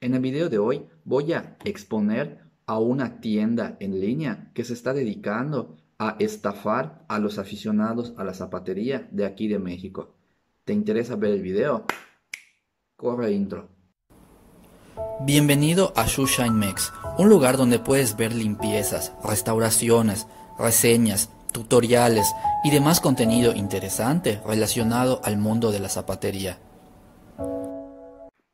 En el video de hoy voy a exponer a una tienda en línea que se está dedicando a estafar a los aficionados a la zapatería de aquí de México. ¿Te interesa ver el video? Corre intro. Bienvenido a Shoeshine Mex, un lugar donde puedes ver limpiezas, restauraciones, reseñas, tutoriales y demás contenido interesante relacionado al mundo de la zapatería.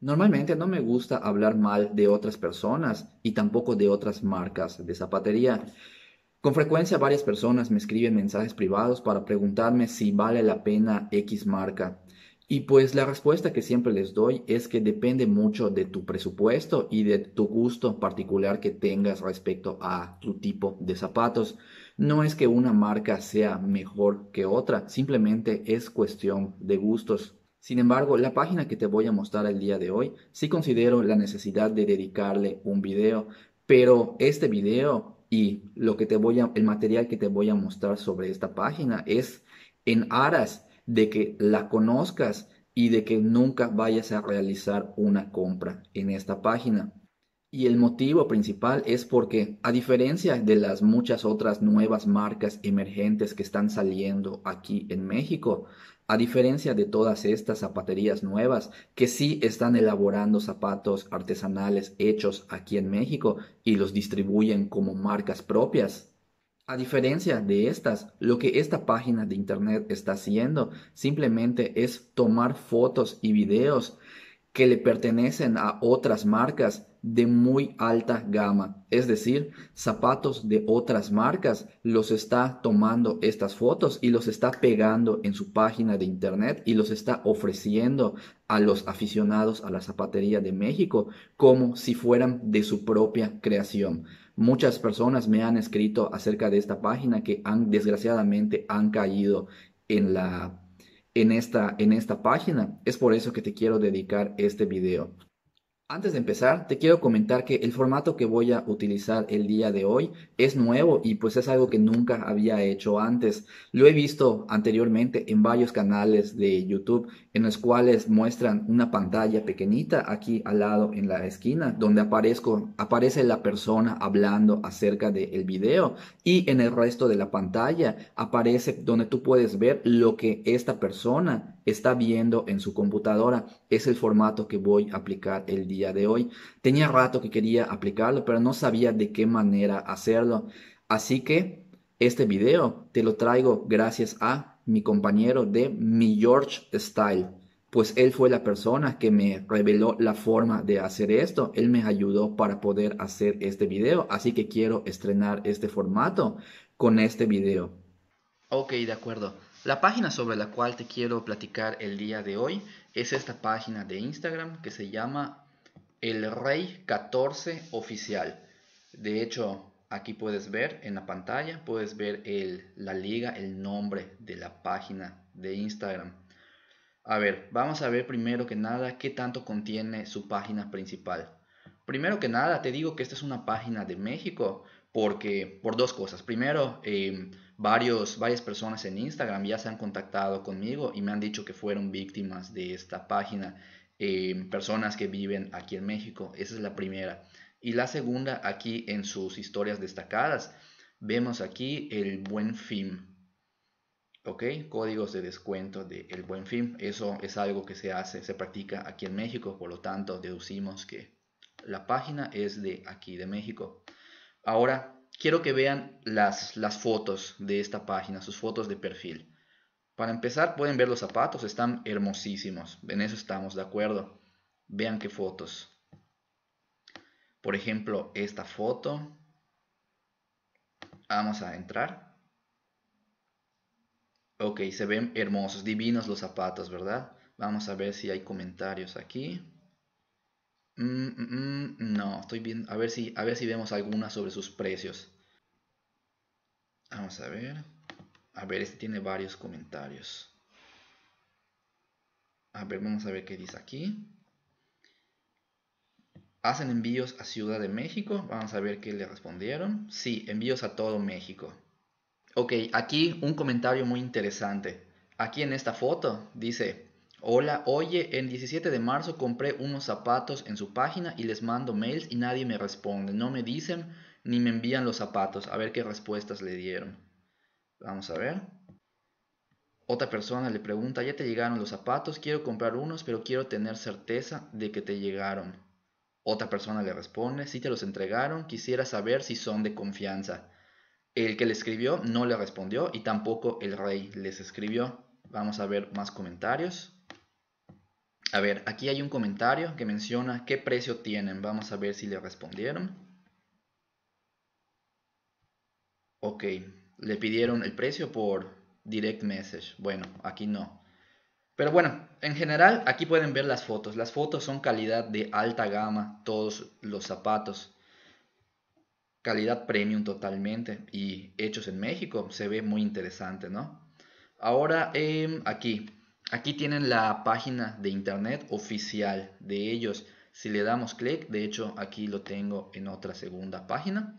Normalmente no me gusta hablar mal de otras personas y tampoco de otras marcas de zapatería. Con frecuencia varias personas me escriben mensajes privados para preguntarme si vale la pena X marca. Y pues la respuesta que siempre les doy es que depende mucho de tu presupuesto y de tu gusto particular que tengas respecto a tu tipo de zapatos. No es que una marca sea mejor que otra, simplemente es cuestión de gustos. Sin embargo, la página que te voy a mostrar el día de hoy sí considero la necesidad de dedicarle un video, pero este video y lo que te voy a, el material que te voy a mostrar sobre esta página es en aras de que la conozcas y de que nunca vayas a realizar una compra en esta página. Y el motivo principal es porque, a diferencia de las muchas otras nuevas marcas emergentes que están saliendo aquí en México, a diferencia de todas estas zapaterías nuevas que sí están elaborando zapatos artesanales hechos aquí en México y los distribuyen como marcas propias. A diferencia de estas, lo que esta página de internet está haciendo simplemente es tomar fotos y videos que le pertenecen a otras marcas de muy alta gama, es decir, zapatos de otras marcas, los está tomando estas fotos y los está pegando en su página de internet y los está ofreciendo a los aficionados a la zapatería de México como si fueran de su propia creación. Muchas personas me han escrito acerca de esta página que han desgraciadamente han caído en la en esta en esta página. Es por eso que te quiero dedicar este video. Antes de empezar, te quiero comentar que el formato que voy a utilizar el día de hoy es nuevo y pues es algo que nunca había hecho antes. Lo he visto anteriormente en varios canales de YouTube en los cuales muestran una pantalla pequeñita aquí al lado en la esquina donde aparece la persona hablando acerca del video y en el resto de la pantalla aparece donde tú puedes ver lo que esta persona está viendo en su computadora. Es el formato que voy a aplicar el día de hoy. Tenía rato que quería aplicarlo, pero no sabía de qué manera hacerlo. Así que este video te lo traigo gracias a mi compañero de Mi George Style. Pues él fue la persona que me reveló la forma de hacer esto. Él me ayudó para poder hacer este video. Así que quiero estrenar este formato con este video. Ok, de acuerdo. La página sobre la cual te quiero platicar el día de hoy es esta página de Instagram que se llama El Rey 14 Oficial. De hecho, aquí puedes ver en la pantalla, puedes ver la liga, el nombre de la página de Instagram. A ver, vamos a ver primero que nada qué tanto contiene su página principal. Primero que nada, te digo que esta es una página de México porque por dos cosas. Primero, eh, varios, varias personas en Instagram ya se han contactado conmigo y me han dicho que fueron víctimas de esta página, eh, personas que viven aquí en México. Esa es la primera. Y la segunda, aquí en sus historias destacadas, vemos aquí el buen fin. ¿Ok? Códigos de descuento de El Buen Fin. Eso es algo que se hace, se practica aquí en México, por lo tanto deducimos que la página es de aquí de México. Ahora, quiero que vean las, fotos de esta página, sus fotos de perfil. Para empezar, pueden ver los zapatos, están hermosísimos. En eso estamos de acuerdo. Vean qué fotos. Por ejemplo, esta foto. Vamos a entrar. Ok, se ven hermosos, divinos los zapatos, ¿verdad? Vamos a ver si hay comentarios aquí. Mm, mm, mm, no, estoy viendo. A ver si, a ver si vemos alguna sobre sus precios. Vamos a ver. A ver, este tiene varios comentarios. A ver, vamos a ver qué dice aquí. ¿Hacen envíos a Ciudad de México? Vamos a ver qué le respondieron. Sí, envíos a todo México. Ok, aquí un comentario muy interesante. Aquí en esta foto dice, Hola, oye, en 17 de marzo compré unos zapatos en su página y les mando mails y nadie me responde. No me dicen ni me envían los zapatos. A ver qué respuestas le dieron. Vamos a ver. Otra persona le pregunta, ya te llegaron los zapatos, quiero comprar unos, pero quiero tener certeza de que te llegaron. Otra persona le responde, si te los entregaron, quisiera saber si son de confianza. El que le escribió no le respondió y tampoco el rey les escribió. Vamos a ver más comentarios. A ver, aquí hay un comentario que menciona qué precio tienen. Vamos a ver si le respondieron. Ok, le pidieron el precio por direct message. Bueno, aquí no. Pero bueno, en general aquí pueden ver las fotos. Las fotos son calidad de alta gama, todos los zapatos. Calidad premium totalmente y hechos en México. Se ve muy interesante, ¿no? Ahora em, aquí Aquí tienen la página de internet oficial de ellos. Si le damos clic, de hecho aquí lo tengo en otra segunda página.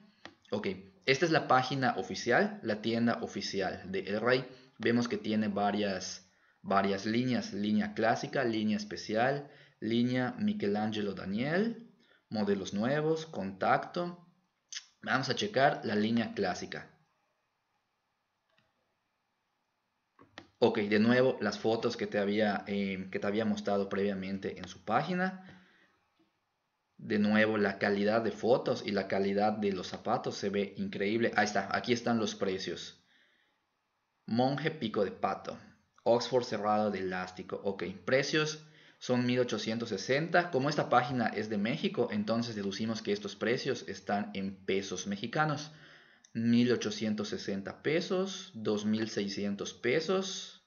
Ok, esta es la página oficial, la tienda oficial de El Rey. Vemos que tiene varias, varias líneas, línea clásica, línea especial, línea Michelangelo Daniel, modelos nuevos, contacto. Vamos a checar la línea clásica. Ok, de nuevo las fotos que te había, em, que te había mostrado previamente en su página. De nuevo la calidad de fotos y la calidad de los zapatos se ve increíble. Ahí está, aquí están los precios. Monje pico de pato. Oxford cerrado de elástico. Ok, precios son 1860. Como esta página es de México, entonces deducimos que estos precios están en pesos mexicanos. 1860 pesos, 2600 pesos.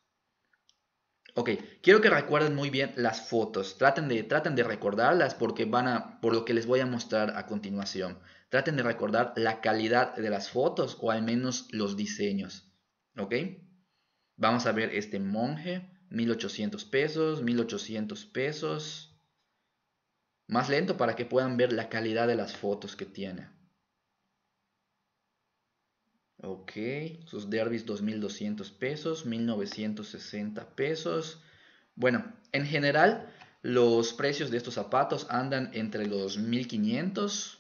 Ok, quiero que recuerden muy bien las fotos. Traten de, traten de recordarlas porque van a, por lo que les voy a mostrar a continuación. Traten de recordar la calidad de las fotos o al menos los diseños. Ok, vamos a ver este monje. 1800 pesos, 1800 pesos. Más lento para que puedan ver la calidad de las fotos que tiene. Ok, sus derbis 2.200 pesos, 1.960 pesos. Bueno, en general los precios de estos zapatos andan entre los 1.500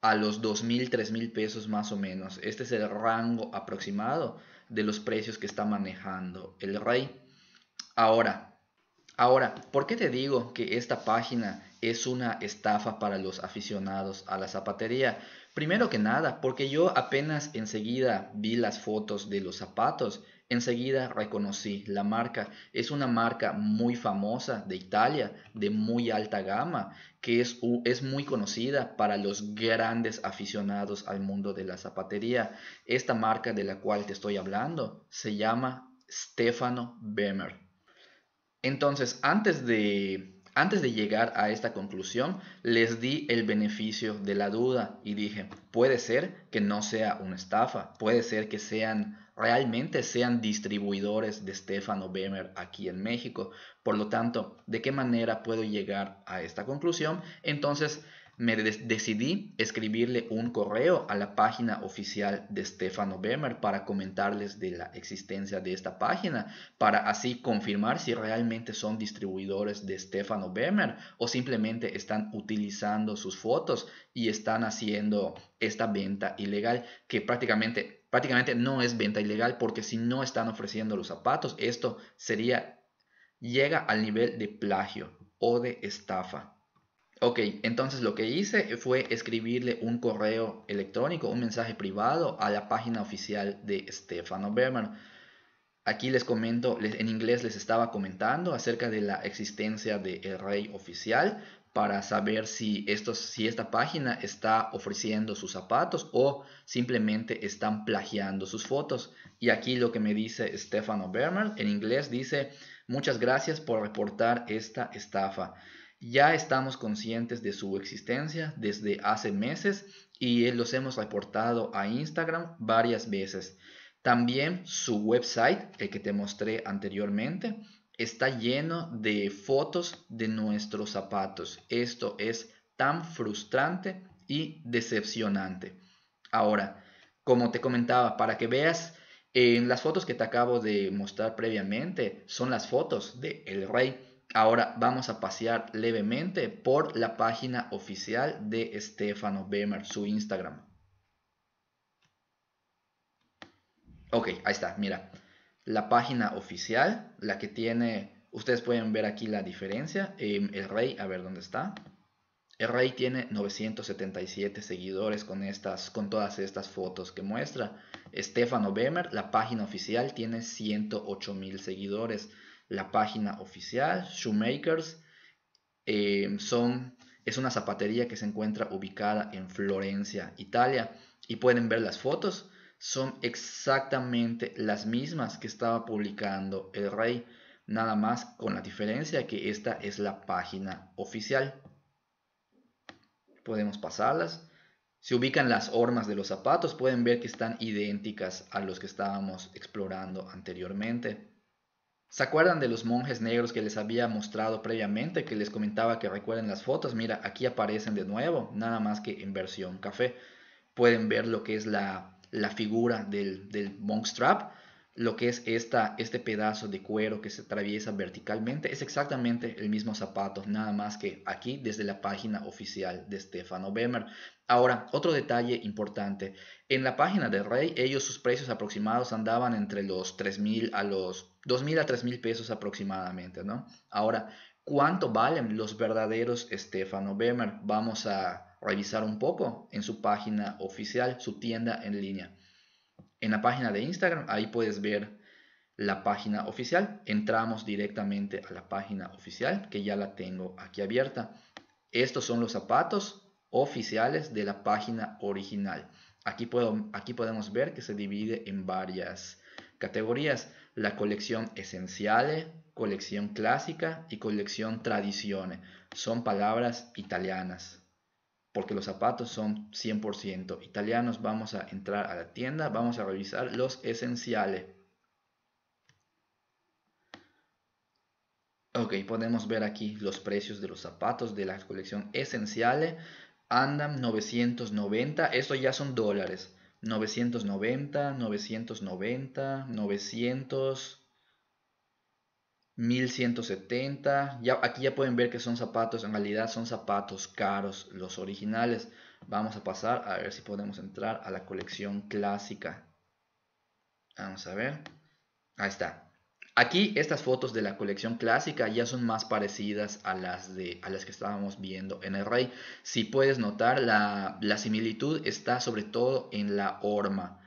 a los 2.000, 3.000 pesos más o menos. Este es el rango aproximado de los precios que está manejando el rey. Ahora, ahora, ¿por qué te digo que esta página es una estafa para los aficionados a la zapatería. Primero que nada, porque yo apenas enseguida vi las fotos de los zapatos, enseguida reconocí la marca. Es una marca muy famosa de Italia, de muy alta gama, que es, es muy conocida para los grandes aficionados al mundo de la zapatería. Esta marca de la cual te estoy hablando se llama Stefano Bemer. Entonces, antes de antes de llegar a esta conclusión, les di el beneficio de la duda y dije, puede ser que no sea una estafa, puede ser que sean realmente sean distribuidores de Stefano Bemer aquí en México. Por lo tanto, ¿de qué manera puedo llegar a esta conclusión? Entonces, me decidí escribirle un correo a la página oficial de Stefano Bemer para comentarles de la existencia de esta página, para así confirmar si realmente son distribuidores de Stefano Bemer o simplemente están utilizando sus fotos y están haciendo esta venta ilegal que prácticamente, prácticamente no es venta ilegal porque si no están ofreciendo los zapatos, esto sería llega al nivel de plagio o de estafa. Ok, entonces lo que hice fue escribirle un correo electrónico, un mensaje privado a la página oficial de Stefano Berman. Aquí les comento, en inglés les estaba comentando acerca de la existencia del rey oficial para saber si, estos, si esta página está ofreciendo sus zapatos o simplemente están plagiando sus fotos. Y aquí lo que me dice Stefano Berman en inglés dice, muchas gracias por reportar esta estafa. Ya estamos conscientes de su existencia desde hace meses y los hemos reportado a Instagram varias veces. También su website, el que te mostré anteriormente, está lleno de fotos de nuestros zapatos. Esto es tan frustrante y decepcionante. Ahora, como te comentaba, para que veas en eh, las fotos que te acabo de mostrar previamente, son las fotos de El Rey. Ahora vamos a pasear levemente por la página oficial de Stefano Bemer, su Instagram. Ok, ahí está, mira. La página oficial, la que tiene, ustedes pueden ver aquí la diferencia. Em, el rey, a ver dónde está. El rey tiene 977 seguidores con, estas, con todas estas fotos que muestra. Stefano Bemer, la página oficial, tiene 108 mil seguidores la página oficial, Shoemakers. Eh, son, es una zapatería que se encuentra ubicada en Florencia, Italia. Y pueden ver las fotos, son exactamente las mismas que estaba publicando el rey, nada más con la diferencia que esta es la página oficial. Podemos pasarlas. se ubican las hormas de los zapatos, pueden ver que están idénticas a los que estábamos explorando anteriormente. ¿Se acuerdan de los monjes negros que les había mostrado previamente, que les comentaba que recuerden las fotos? Mira, aquí aparecen de nuevo, nada más que en versión café. Pueden ver lo que es la, la figura del, del monk strap lo que es esta, este pedazo de cuero que se atraviesa verticalmente es exactamente el mismo zapato, nada más que aquí desde la página oficial de Stefano Bemer. Ahora, otro detalle importante, en la página de Rey ellos sus precios aproximados andaban entre los 3.000 a los 2.000 a 3.000 pesos aproximadamente, ¿no? Ahora, ¿cuánto valen los verdaderos Stefano Bemer? Vamos a revisar un poco en su página oficial, su tienda en línea. En la página de Instagram, ahí puedes ver la página oficial. Entramos directamente a la página oficial, que ya la tengo aquí abierta. Estos son los zapatos oficiales de la página original. Aquí, aquí podemos ver que se divide en varias categorías. La colección esenciales, colección clásica y colección tradiciones. Son palabras italianas porque los zapatos son 100% italianos. Vamos a entrar a la tienda, vamos a revisar los esenciales. Ok, podemos ver aquí los precios de los zapatos de la colección esenciales. Andan 990, esto ya son dólares. 990, 990, 900, 1170. Ya, aquí ya pueden ver que son zapatos, en realidad son zapatos caros, los originales. Vamos a pasar a ver si podemos entrar a la colección clásica. Vamos a ver. Ahí está. Aquí estas fotos de la colección clásica ya son más parecidas a las, de, a las que estábamos viendo en el rey. Si puedes notar, la, similitud está sobre todo en la horma.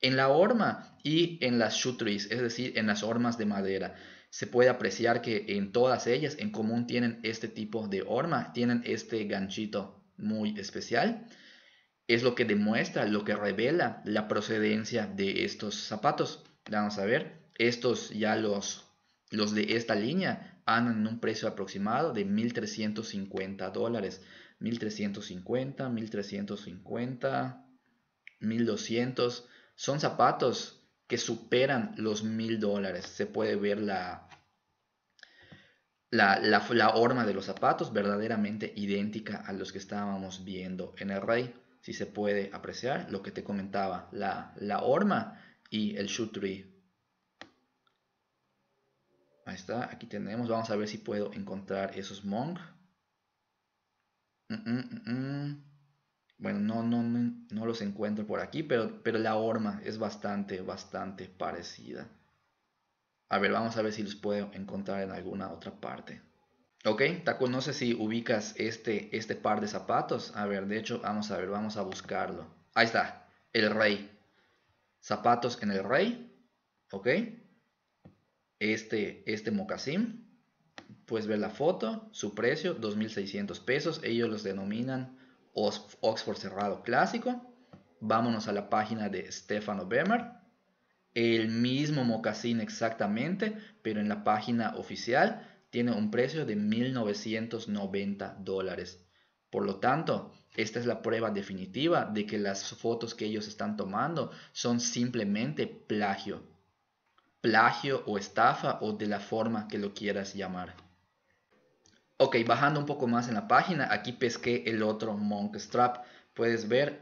En la horma y en las trees es decir, en las hormas de madera se puede apreciar que en todas ellas en común tienen este tipo de horma, tienen este ganchito muy especial. Es lo que demuestra, lo que revela la procedencia de estos zapatos. Vamos a ver, estos ya los, los de esta línea andan en un precio aproximado de 1.350 dólares. 1.350, 1.350, 1.200. Son zapatos que superan los mil dólares. Se puede ver la, la, de los zapatos verdaderamente idéntica a los que estábamos viendo en el rey. Si se puede apreciar lo que te comentaba, la, la horma y el shoe Ahí está, aquí tenemos. Vamos a ver si puedo encontrar esos monk. Mm, mm, mm, bueno, no, no, no, los encuentro por aquí, pero, pero la horma es bastante, bastante parecida. A ver, vamos a ver si los puedo encontrar en alguna otra parte. Ok, Taco, no sé si ubicas este, este par de zapatos. A ver, de hecho, vamos a ver, vamos a buscarlo. Ahí está, el rey. Zapatos en el rey. Ok. Este, este mocasín. Puedes ver la foto, su precio, 2.600 pesos. Ellos los denominan Oxford cerrado clásico. Vámonos a la página de Stefano Bemer. El mismo mocasín exactamente, pero en la página oficial tiene un precio de 1990 dólares. Por lo tanto, esta es la prueba definitiva de que las fotos que ellos están tomando son simplemente plagio. Plagio o estafa o de la forma que lo quieras llamar. Ok, bajando un poco más en la página, aquí pesqué el otro Monk Strap. Puedes ver,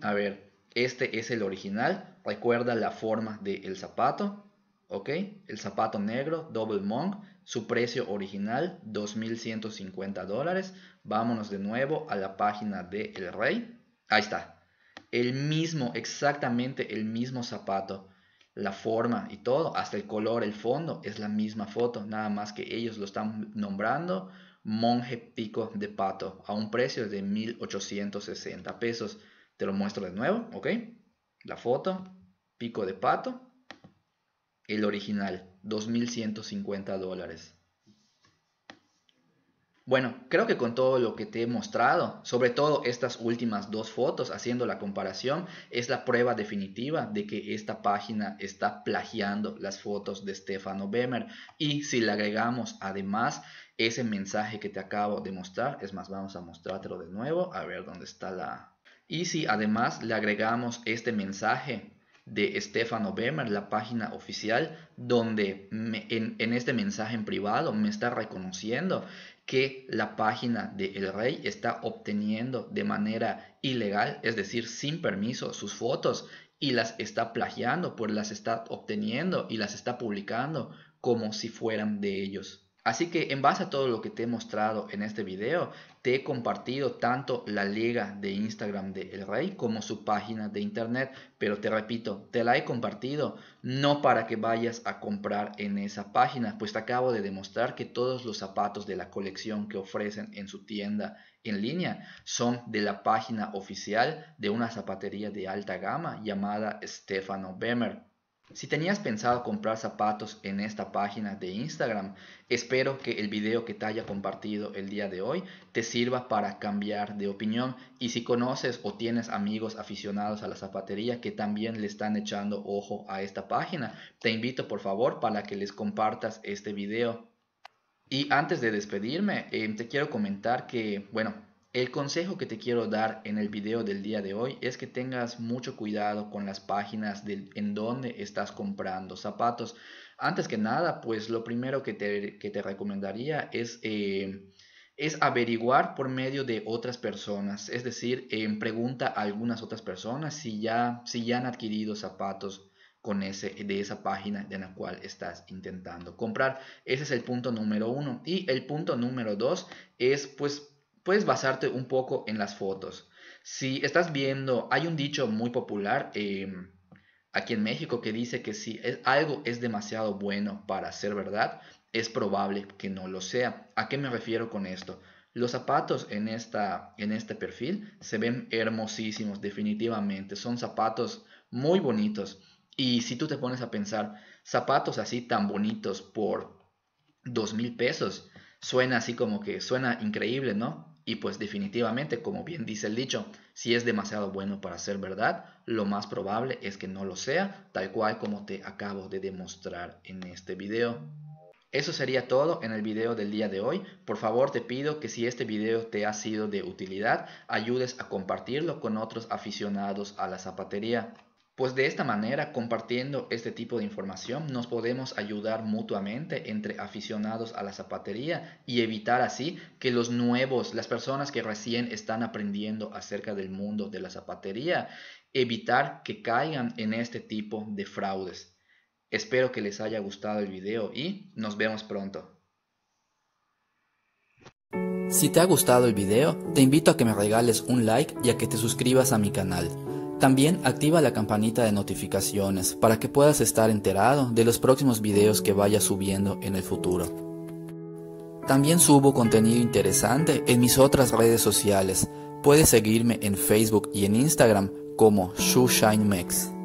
a ver, este es el original. Recuerda la forma del el zapato. Ok, el zapato negro, Double Monk. Su precio original, 2.150 dólares. Vámonos de nuevo a la página de El Rey. Ahí está. El mismo, exactamente el mismo zapato la forma y todo, hasta el color, el fondo, es la misma foto, nada más que ellos lo están nombrando monje pico de pato a un precio de 1860 pesos. Te lo muestro de nuevo, ¿ok? La foto, pico de pato, el original, 2150 dólares. Bueno, creo que con todo lo que te he mostrado, sobre todo estas últimas dos fotos haciendo la comparación, es la prueba definitiva de que esta página está plagiando las fotos de Stefano Bemer. Y si le agregamos además ese mensaje que te acabo de mostrar, es más, vamos a mostrártelo de nuevo, a ver dónde está la... Y si además le agregamos este mensaje de Stefano Bemer, la página oficial, donde en, este mensaje en privado me está reconociendo que la página de El Rey está obteniendo de manera ilegal, es decir, sin permiso, sus fotos y las está plagiando, pues las está obteniendo y las está publicando como si fueran de ellos. Así que en base a todo lo que te he mostrado en este video, te he compartido tanto la liga de Instagram de El Rey como su página de internet, pero te repito, te la he compartido no para que vayas a comprar en esa página, pues te acabo de demostrar que todos los zapatos de la colección que ofrecen en su tienda en línea son de la página oficial de una zapatería de alta gama llamada Stefano Bemer. Si tenías pensado comprar zapatos en esta página de Instagram, espero que el video que te haya compartido el día de hoy te sirva para cambiar de opinión y si conoces o tienes amigos aficionados a la zapatería que también le están echando ojo a esta página, te invito por favor para que les compartas este video. Y antes de despedirme, em, te quiero comentar que, bueno, el consejo que te quiero dar en el video del día de hoy es que tengas mucho cuidado con las páginas en donde estás comprando zapatos. Antes que nada, pues lo primero que te, recomendaría es, eh, es averiguar por medio de otras personas. Es decir, em, pregunta a algunas otras personas si ya, si ya han adquirido zapatos con ese, de esa página en la cual estás intentando comprar. Ese es el punto número uno. Y el punto número dos es pues puedes basarte un poco en las fotos. Si estás viendo, hay un dicho muy popular em, aquí en México que dice que si algo es demasiado bueno para ser verdad, es probable que no lo sea. ¿A qué me refiero con esto? Los zapatos en, esta, en este perfil se ven hermosísimos, definitivamente. Son zapatos muy bonitos. Y si tú te pones a pensar, zapatos así tan bonitos por dos mil pesos, suena así como que suena increíble, ¿no? Y pues definitivamente, como bien dice el dicho, si es demasiado bueno para ser verdad, lo más probable es que no lo sea, tal cual como te acabo de demostrar en este video. Eso sería todo en el video del día de hoy. Por favor te pido que si este video te ha sido de utilidad, ayudes a compartirlo con otros aficionados a la zapatería. Pues de esta manera, compartiendo este tipo de información, nos podemos ayudar mutuamente entre aficionados a la zapatería y evitar así que los nuevos, las personas que recién están aprendiendo acerca del mundo de la zapatería, evitar que caigan en este tipo de fraudes. Espero que les haya gustado el video y nos vemos pronto. Si te ha gustado el video, te invito a que me regales un like y a que te suscribas a mi canal. También activa la campanita de notificaciones para que puedas estar enterado de los próximos videos que vaya subiendo en el futuro. También subo contenido interesante en mis otras redes sociales. Puedes seguirme en Facebook y en Instagram como ShuShineMex.